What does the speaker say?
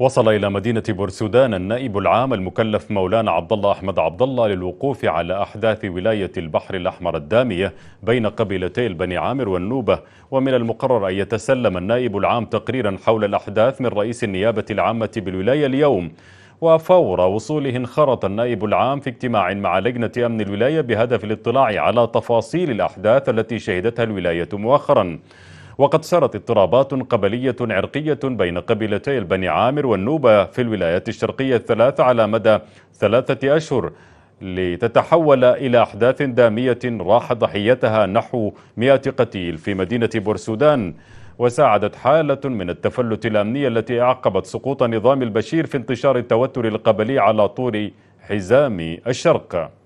وصل إلى مدينة بورسودان النائب العام المكلف مولانا عبد الله أحمد عبد الله للوقوف على أحداث ولاية البحر الأحمر الدامية بين قبيلتي البني عامر والنوبة ومن المقرر أن يتسلم النائب العام تقريرا حول الأحداث من رئيس النيابة العامة بالولاية اليوم وفور وصوله انخرط النائب العام في اجتماع مع لجنة أمن الولاية بهدف الاطلاع على تفاصيل الأحداث التي شهدتها الولاية مؤخراً وقد سرت اضطرابات قبلية عرقية بين قبيلتي البني عامر والنوبة في الولايات الشرقية الثلاث على مدى ثلاثة أشهر لتتحول إلى أحداث دامية راح ضحيتها نحو 100 قتيل في مدينة بورسودان وساعدت حالة من التفلت الأمني التي أعقبت سقوط نظام البشير في انتشار التوتر القبلي على طول حزام الشرق